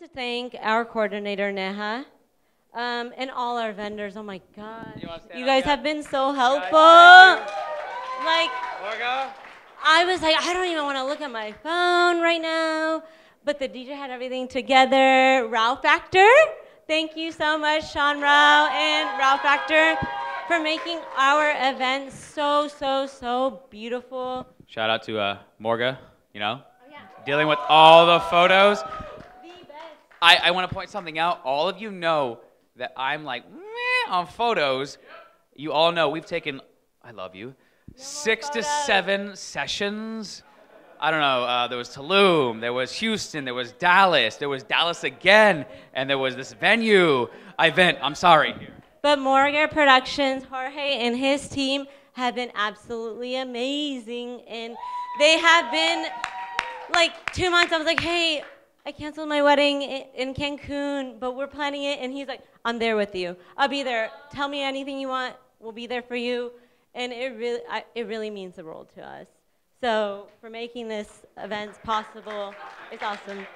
want to thank our coordinator, Neha, um, and all our vendors. Oh my God. You, you guys up, have been so helpful. Guys, like, Morga. I was like, I don't even want to look at my phone right now. But the DJ had everything together. Ralph Factor, thank you so much, Sean Rao and Ralph Factor, for making our event so, so, so beautiful. Shout out to uh, Morga, you know, oh, yeah. dealing with all the photos. I, I want to point something out. All of you know that I'm like Meh, on photos. You all know we've taken. I love you. six to seven sessions. I don't know. Uh, there was Tulum. There was Houston. There was Dallas. There was Dallas again, and there was this venue event. I'm sorry. But Morgan Productions, Jorge and his team have been absolutely amazing, and they have been like two months. I was like, hey, I canceled my wedding in Cancun, but we're planning it. And he's like, I'm there with you. I'll be there. Tell me anything you want. We'll be there for you. And it really, I, it really means the world to us. So for making this event possible, it's awesome.